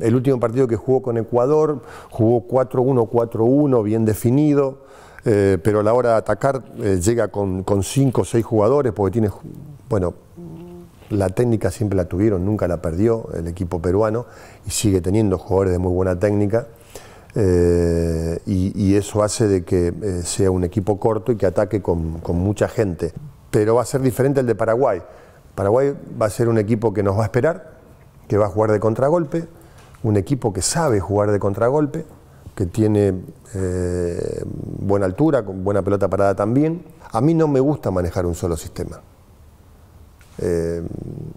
El último partido que jugó con Ecuador jugó 4-1-4-1, bien definido, eh, pero a la hora de atacar eh, llega con, 5 o 6 jugadores porque tiene, bueno, la técnica siempre la tuvieron, nunca la perdió el equipo peruano y sigue teniendo jugadores de muy buena técnica. Eh, y, eso hace de que sea un equipo corto y que ataque con, con, mucha gente. Pero va a ser diferente el de Paraguay. Paraguay va a ser un equipo que nos va a esperar, que va a jugar de contragolpe, un equipo que sabe jugar de contragolpe, que tiene eh, buena altura, con buena pelota parada también. A mí no me gusta manejar un solo sistema. Eh,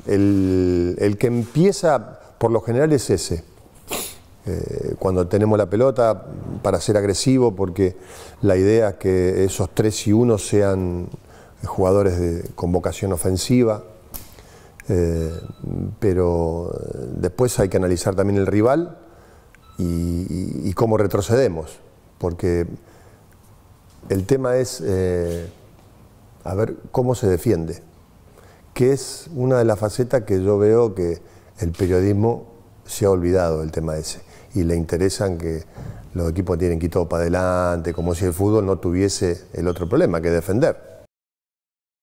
el, que empieza por lo general es ese. Eh, cuando tenemos la pelota para ser agresivo, porque la idea es que esos tres y uno sean jugadores de, con vocación ofensiva, pero Después hay que analizar también el rival y, cómo retrocedemos, porque el tema es eh, a ver cómo se defiende, que es una de las facetas que yo veo que el periodismo se ha olvidado del tema ese y le interesan que los equipos tienen que ir todo para adelante, como si el fútbol no tuviese el otro problema, que defender.